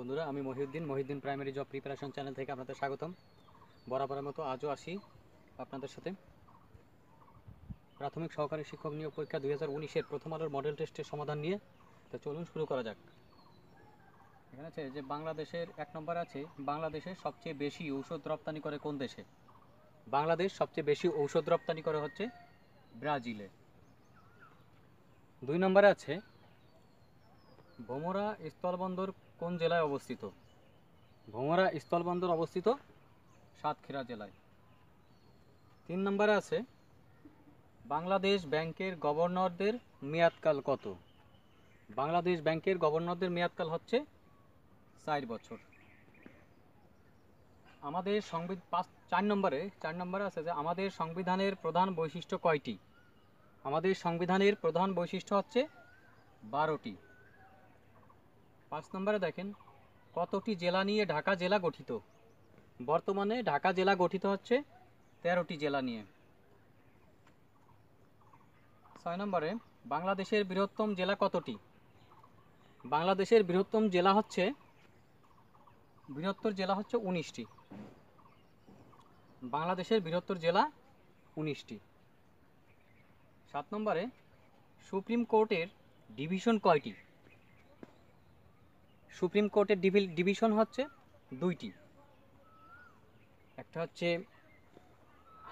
বন্ধুরা আমি Mohiuddin Mohiuddin primary job preparation channel থেকে আপনাদের স্বাগতম বরাবরের মতো আজও আসি আপনাদের সাথে প্রাথমিক সহকারী শিক্ষক নিয়োগ পরীক্ষা দুই হাজার উনিশের প্রথম আলোর মডেল টেস্টের সমাধান নিয়ে তো চলুন শুরু করা যাক এখানে আছে যে বাংলাদেশের এক নম্বর আছে বাংলাদেশের সবচেয়ে বেশি ঔষধ রপ্তানি করে কোন দেশে বাংলাদেশ সবচেয়ে বেশি ঔষধ রপ্তানি করে হচ্ছে ব্রাজিলে দুই নম্বরে আছে ভোমরা স্থলবন্দর কোন জেলায় অবস্থিত ভোমরা স্থলবন্দর অবস্থিত সাতক্ষীরা জেলায় তিন নম্বরে আছে বাংলাদেশ ব্যাংকের গভর্নরদের মেয়াদকাল কত বাংলাদেশ ব্যাংকের গভর্নরদের মেয়াদকাল হচ্ছে চার বছর আমাদের সংবিধ পাঁচ চার নম্বরে চার নম্বরে আছে যে আমাদের সংবিধানের প্রধান বৈশিষ্ট্য কয়টি আমাদের সংবিধানের প্রধান বৈশিষ্ট্য হচ্ছে বারোটি পাঁচ নম্বরে দেখেন কতটি জেলা নিয়ে ঢাকা জেলা গঠিত বর্তমানে ঢাকা জেলা গঠিত হচ্ছে তেরোটি জেলা নিয়ে ছয় নম্বরে বাংলাদেশের বৃহত্তম জেলা কতটি বাংলাদেশের বৃহত্তম জেলা হচ্ছে বৃহত্তর জেলা হচ্ছে উনিশটি বাংলাদেশের বৃহত্তর জেলা উনিশটি সাত নম্বরে সুপ্রিম কোর্টের ডিভিশন কয়টি সুপ্রিম কোর্টের ডিভিশন হচ্ছে দুইটি একটা হচ্ছে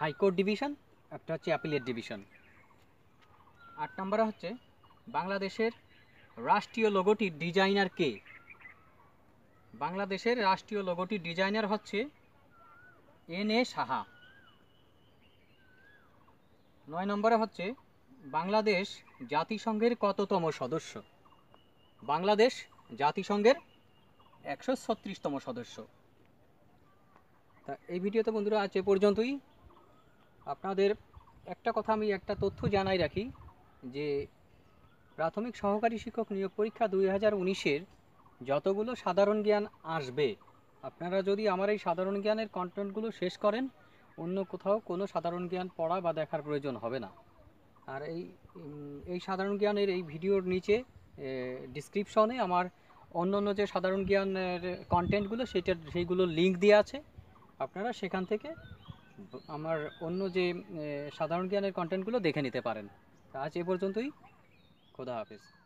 হাইকোর্ট ডিভিশন একটা হচ্ছে অ্যাপিলেট ডিভিশন আট নম্বরে হচ্ছে বাংলাদেশের রাষ্ট্রীয় লোগোটির ডিজাইনার কে বাংলাদেশের রাষ্ট্রীয় লোগোটির ডিজাইনার হচ্ছে এন এ সাহা নয় নম্বরে হচ্ছে বাংলাদেশ জাতিসংঘের কততম সদস্য বাংলাদেশ জাতিসংঘের একশো ছত্রিশতম সদস্য তা এই ভিডিওতে বন্ধুরা আজ এ পর্যন্তই আপনাদের একটা কথা আমি একটা তথ্য জানাই রাখি যে প্রাথমিক সহকারী শিক্ষক নিয়োগ পরীক্ষা দুই হাজার উনিশের যতগুলো সাধারণ জ্ঞান আসবে আপনারা যদি আমার এই সাধারণ জ্ঞানের কন্টেন্টগুলো শেষ করেন অন্য কোথাও কোনো সাধারণ জ্ঞান পড়া বা দেখার প্রয়োজন হবে না আর এই এই সাধারণ জ্ঞানের এই ভিডিওর নিচে ডিসক্রিপশনে আমার অন্য অন্য যে সাধারণ জ্ঞানের কন্টেন্টগুলো সেটার সেইগুলো লিঙ্ক দেওয়া আছে আপনারা সেখান থেকে আমার অন্য যে সাধারণ জ্ঞানের কন্টেন্টগুলো দেখে নিতে পারেন আজ এ পর্যন্তই খোদা হাফিজ